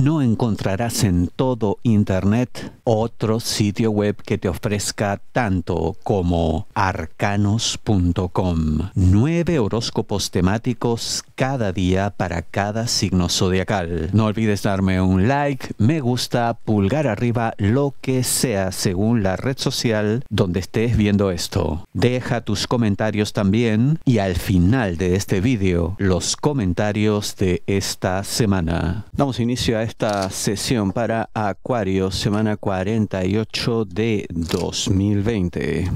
No encontrarás en todo Internet otro sitio web que te ofrezca tanto como arcanos.com. Nueve horóscopos temáticos cada día para cada signo zodiacal. No olvides darme un like, me gusta, pulgar arriba, lo que sea según la red social donde estés viendo esto. Deja tus comentarios también y al final de este vídeo los comentarios de esta semana. Damos inicio a esta sesión para Acuario, semana 48 de 2020.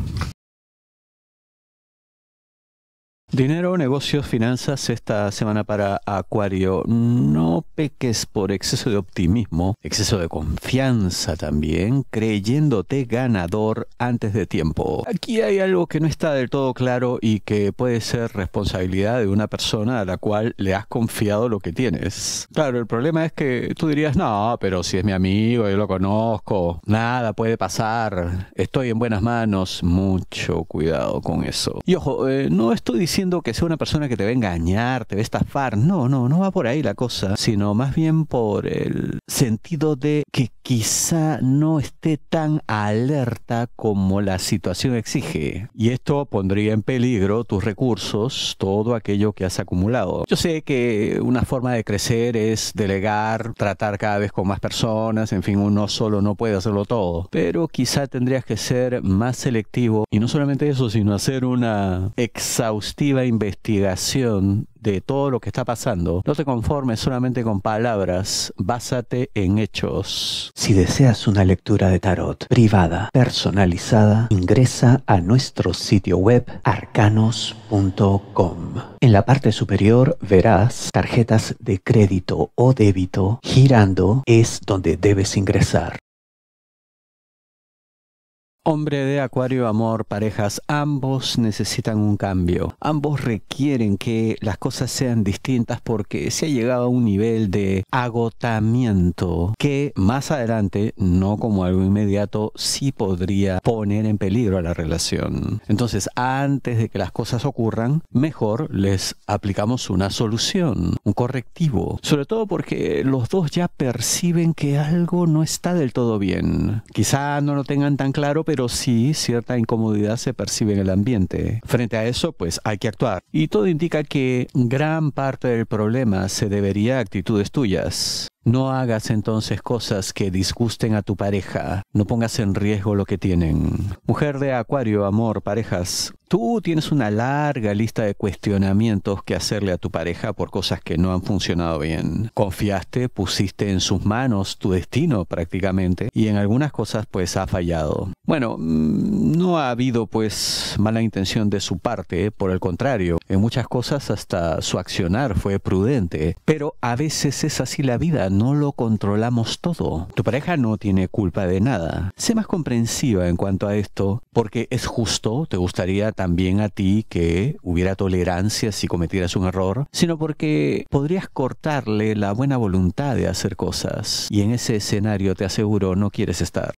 Dinero, negocios, finanzas esta semana para Acuario. No peques por exceso de optimismo, exceso de confianza también, creyéndote ganador antes de tiempo. Aquí hay algo que no está del todo claro y que puede ser responsabilidad de una persona a la cual le has confiado lo que tienes. Claro, el problema es que tú dirías, no, pero si es mi amigo, yo lo conozco, nada puede pasar, estoy en buenas manos, mucho cuidado con eso. Y ojo, eh, no estoy diciendo que sea una persona que te va a engañar, te va a estafar. No, no, no va por ahí la cosa, sino más bien por el sentido de que quizá no esté tan alerta como la situación exige. Y esto pondría en peligro tus recursos, todo aquello que has acumulado. Yo sé que una forma de crecer es delegar, tratar cada vez con más personas, en fin, uno solo no puede hacerlo todo. Pero quizá tendrías que ser más selectivo y no solamente eso, sino hacer una exhaustiva investigación de todo lo que está pasando, no te conformes solamente con palabras, básate en hechos. Si deseas una lectura de tarot privada, personalizada, ingresa a nuestro sitio web arcanos.com. En la parte superior verás tarjetas de crédito o débito girando es donde debes ingresar. Hombre de Acuario, amor, parejas, ambos necesitan un cambio. Ambos requieren que las cosas sean distintas porque se ha llegado a un nivel de agotamiento que más adelante, no como algo inmediato, sí podría poner en peligro a la relación. Entonces, antes de que las cosas ocurran, mejor les aplicamos una solución, un correctivo. Sobre todo porque los dos ya perciben que algo no está del todo bien. Quizá no lo tengan tan claro, pero pero sí cierta incomodidad se percibe en el ambiente. Frente a eso, pues hay que actuar. Y todo indica que gran parte del problema se debería a actitudes tuyas. No hagas entonces cosas que disgusten a tu pareja. No pongas en riesgo lo que tienen. Mujer de Acuario, amor, parejas. Tú tienes una larga lista de cuestionamientos que hacerle a tu pareja por cosas que no han funcionado bien. Confiaste, pusiste en sus manos tu destino prácticamente y en algunas cosas pues ha fallado. Bueno, mm, no ha habido pues mala intención de su parte, por el contrario, en muchas cosas hasta su accionar fue prudente, pero a veces es así la vida no lo controlamos todo. Tu pareja no tiene culpa de nada. Sé más comprensiva en cuanto a esto, porque es justo, te gustaría también a ti que hubiera tolerancia si cometieras un error, sino porque podrías cortarle la buena voluntad de hacer cosas. Y en ese escenario te aseguro no quieres estar.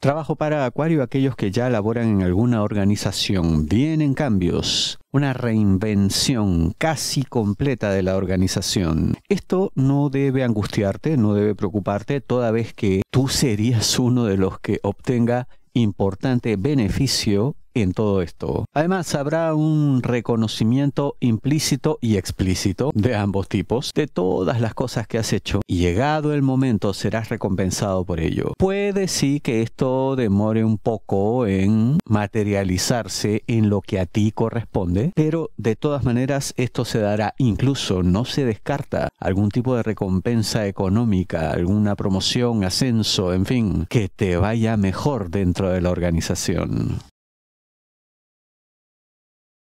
Trabajo para Acuario aquellos que ya laboran en alguna organización. Vienen cambios, una reinvención casi completa de la organización. Esto no debe angustiarte, no debe preocuparte, toda vez que tú serías uno de los que obtenga importante beneficio en todo esto. Además, habrá un reconocimiento implícito y explícito de ambos tipos de todas las cosas que has hecho y llegado el momento serás recompensado por ello. Puede sí que esto demore un poco en materializarse en lo que a ti corresponde, pero de todas maneras esto se dará, incluso no se descarta algún tipo de recompensa económica, alguna promoción, ascenso, en fin, que te vaya mejor dentro de la organización.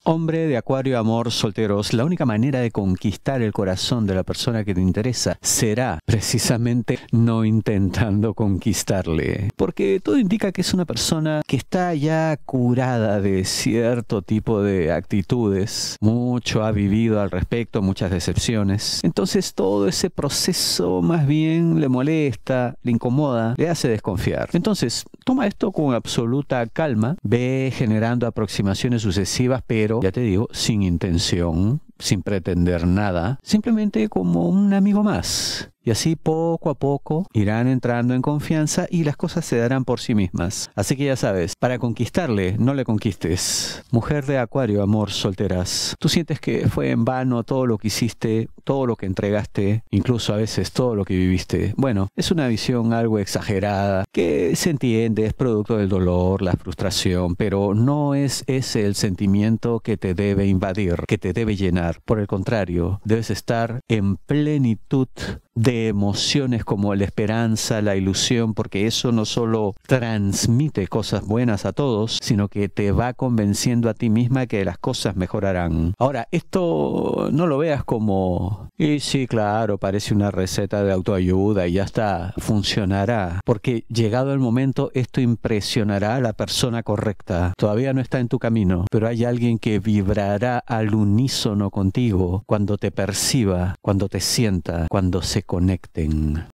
Hombre de Acuario Amor Solteros, la única manera de conquistar el corazón de la persona que te interesa será precisamente no intentando conquistarle. Porque todo indica que es una persona que está ya curada de cierto tipo de actitudes, mucho ha vivido al respecto, muchas decepciones. Entonces todo ese proceso más bien le molesta, le incomoda, le hace desconfiar. Entonces toma esto con absoluta calma, ve generando aproximaciones sucesivas, pero ya te digo, sin intención, sin pretender nada, simplemente como un amigo más. Y así poco a poco irán entrando en confianza y las cosas se darán por sí mismas. Así que ya sabes, para conquistarle, no le conquistes. Mujer de Acuario, amor, solteras. Tú sientes que fue en vano todo lo que hiciste, todo lo que entregaste, incluso a veces todo lo que viviste. Bueno, es una visión algo exagerada, que se entiende, es producto del dolor, la frustración, pero no es ese el sentimiento que te debe invadir, que te debe llenar. Por el contrario, debes estar en plenitud de emociones como la esperanza, la ilusión, porque eso no solo transmite cosas buenas a todos, sino que te va convenciendo a ti misma que las cosas mejorarán. Ahora, esto no lo veas como, y sí, claro, parece una receta de autoayuda y ya está, funcionará, porque llegado el momento esto impresionará a la persona correcta. Todavía no está en tu camino, pero hay alguien que vibrará al unísono contigo cuando te perciba, cuando te sienta, cuando se Connecting.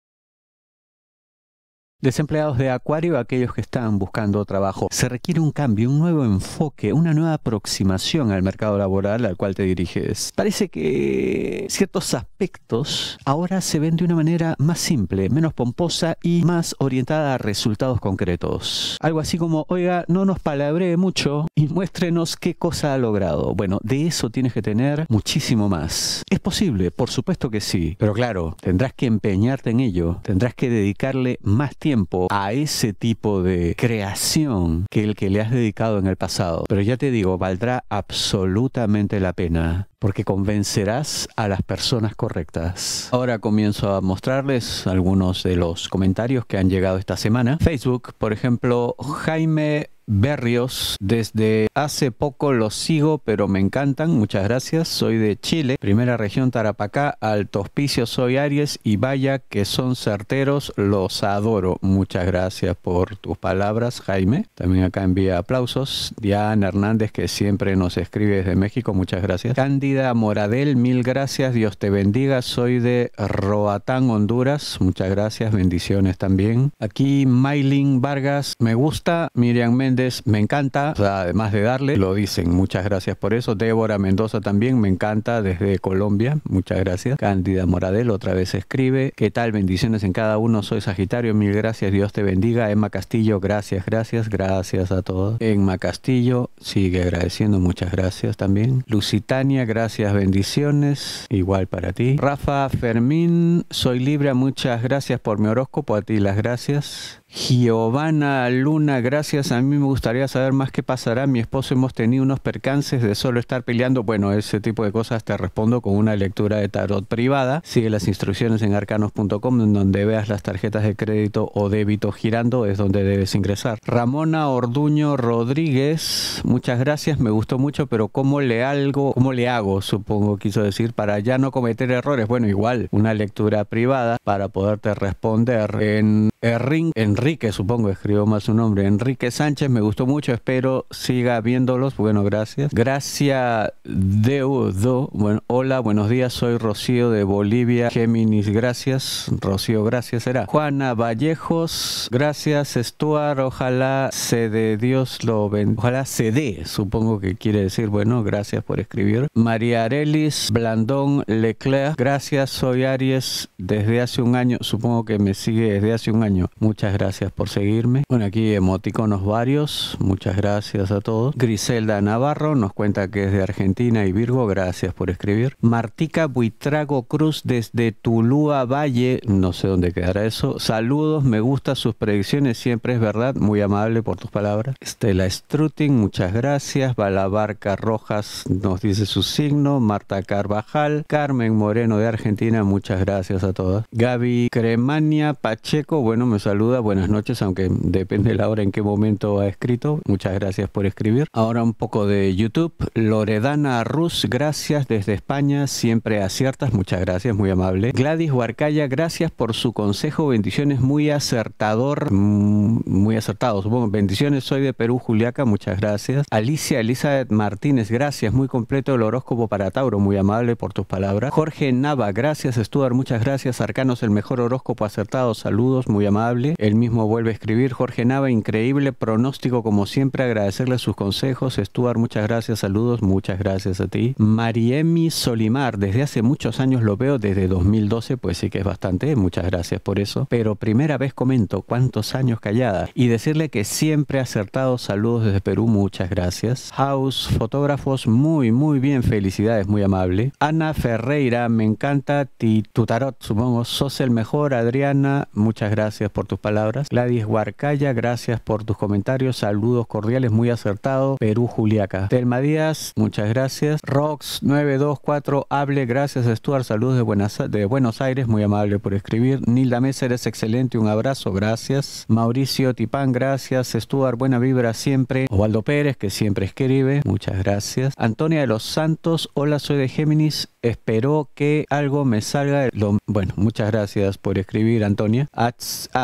Desempleados de Acuario, aquellos que están buscando trabajo, se requiere un cambio, un nuevo enfoque, una nueva aproximación al mercado laboral al cual te diriges. Parece que ciertos aspectos ahora se ven de una manera más simple, menos pomposa y más orientada a resultados concretos. Algo así como, oiga, no nos palabree mucho y muéstrenos qué cosa ha logrado. Bueno, de eso tienes que tener muchísimo más. Es posible, por supuesto que sí, pero claro, tendrás que empeñarte en ello, tendrás que dedicarle más tiempo a ese tipo de creación que el que le has dedicado en el pasado. Pero ya te digo, valdrá absolutamente la pena porque convencerás a las personas correctas. Ahora comienzo a mostrarles algunos de los comentarios que han llegado esta semana. Facebook, por ejemplo, Jaime Berrios. Desde hace poco los sigo, pero me encantan. Muchas gracias. Soy de Chile, primera región Tarapacá, Alto Hospicio, soy Aries y vaya que son certeros, los adoro. Muchas gracias por tus palabras, Jaime. También acá envía aplausos. Diana Hernández, que siempre nos escribe desde México, muchas gracias. Cándida Moradel, mil gracias. Dios te bendiga. Soy de Roatán, Honduras. Muchas gracias. Bendiciones también. Aquí Maylin Vargas, me gusta. Miriam Méndez me encanta, además de darle, lo dicen, muchas gracias por eso. Débora Mendoza también, me encanta, desde Colombia, muchas gracias. Cándida Moradel otra vez escribe, ¿qué tal? Bendiciones en cada uno, soy Sagitario, mil gracias, Dios te bendiga. Emma Castillo, gracias, gracias, gracias a todos. Emma Castillo sigue agradeciendo, muchas gracias también. Lusitania, gracias, bendiciones, igual para ti. Rafa Fermín, soy Libra, muchas gracias por mi horóscopo, a ti las gracias. Giovanna Luna, gracias. A mí me gustaría saber más qué pasará. Mi esposo hemos tenido unos percances de solo estar peleando. Bueno, ese tipo de cosas te respondo con una lectura de tarot privada. Sigue las instrucciones en arcanos.com, donde veas las tarjetas de crédito o débito girando, es donde debes ingresar. Ramona Orduño Rodríguez, muchas gracias. Me gustó mucho, pero ¿cómo le algo, cómo le hago? Supongo quiso decir, para ya no cometer errores. Bueno, igual, una lectura privada para poderte responder en ring en Enrique, supongo, escribió más su nombre. Enrique Sánchez, me gustó mucho, espero siga viéndolos. Bueno, gracias. Gracias, Deudo. Bueno, hola, buenos días, soy Rocío de Bolivia. Géminis, gracias. Rocío, gracias, era. Juana Vallejos, gracias, Stuart. Ojalá se dé, Dios lo bendiga. Ojalá se dé, supongo que quiere decir, bueno, gracias por escribir. María Arelis Blandón Leclerc, gracias, soy Aries desde hace un año, supongo que me sigue desde hace un año. Muchas gracias gracias por seguirme. Bueno, aquí emoticonos varios, muchas gracias a todos. Griselda Navarro nos cuenta que es de Argentina y Virgo, gracias por escribir. Martica Buitrago Cruz desde Tulúa Valle, no sé dónde quedará eso. Saludos, me gustan sus predicciones, siempre es verdad, muy amable por tus palabras. Estela Struting, muchas gracias. Balabarca Rojas nos dice su signo. Marta Carvajal, Carmen Moreno de Argentina, muchas gracias a todas. Gaby Cremania Pacheco, bueno, me saluda, buenas noches, aunque depende de la hora en qué momento ha escrito. Muchas gracias por escribir. Ahora un poco de YouTube. Loredana rus gracias desde España, siempre aciertas, muchas gracias, muy amable. Gladys Huarcaya, gracias por su consejo, bendiciones, muy acertador, mm, muy acertado, supongo. Bendiciones, soy de Perú, Juliaca, muchas gracias. Alicia Elizabeth Martínez, gracias, muy completo el horóscopo para Tauro, muy amable por tus palabras. Jorge Nava, gracias, Stuart, muchas gracias. Arcanos, el mejor horóscopo acertado, saludos, muy amable. El mismo vuelve a escribir. Jorge Nava, increíble pronóstico como siempre. Agradecerle sus consejos. Stuart, muchas gracias. Saludos, muchas gracias a ti. Mariemi Solimar, desde hace muchos años lo veo, desde 2012, pues sí que es bastante. Muchas gracias por eso. Pero primera vez comento cuántos años callada. Y decirle que siempre acertado. Saludos desde Perú, muchas gracias. House, fotógrafos, muy, muy bien. Felicidades, muy amable. Ana Ferreira, me encanta. Ti, tu tarot, supongo. Sos el mejor, Adriana. Muchas gracias por tus palabras. Gladys Huarcaya, gracias por tus comentarios, saludos cordiales, muy acertado. Perú Juliaca. Telma Díaz, muchas gracias. Rox924, hable, gracias Stuart, saludos de, Buenos Aires, muy amable por escribir. Nilda Mesa, eres excelente, un abrazo, gracias. Mauricio Tipán, gracias. Stuart, buena vibra siempre. Osvaldo Pérez, que siempre escribe, muchas gracias. Antonia de los Santos, hola, soy de Géminis espero que algo me salga. bueno, muchas gracias por escribir, Antonia. ah,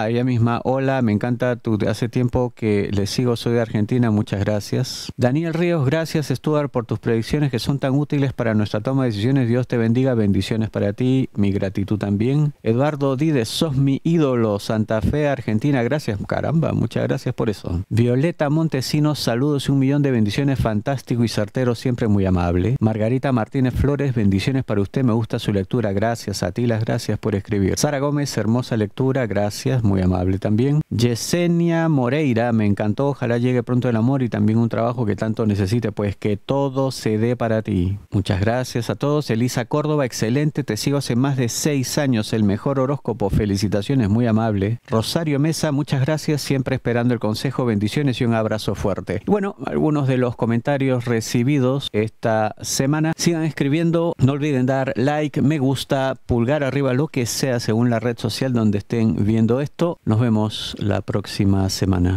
ella misma, hola, me encanta tu... Hace tiempo que le sigo, soy de Argentina, muchas gracias. Daniel Ríos, gracias, Stuart, por tus predicciones que son tan útiles para nuestra toma de decisiones. Dios te bendiga, bendiciones para ti, mi gratitud también. Eduardo Dides, sos mi ídolo, Santa Fe, Argentina, gracias, caramba, muchas gracias por eso. Violeta Montesinos, saludos y un millón de bendiciones, fantástico y certero, siempre muy amable. Margarita Martínez Flores, bendiciones para usted, me gusta su lectura, gracias a ti, las gracias por escribir. Sara Gómez, hermosa lectura, gracias, muy amable también. Yesenia Moreira, me encantó, ojalá llegue pronto el amor y también un trabajo que tanto necesite, pues que todo se dé para ti. Muchas gracias a todos. Elisa Córdoba, excelente, te sigo hace más de seis años, el mejor horóscopo, felicitaciones, muy amable. Rosario Mesa, muchas gracias, siempre esperando el consejo, bendiciones y un abrazo fuerte. bueno, algunos de los comentarios recibidos esta semana, sigan escribiendo, no olviden dar like, me gusta, pulgar arriba, lo que sea según la red social donde estén viendo esto. Nos vemos la próxima semana.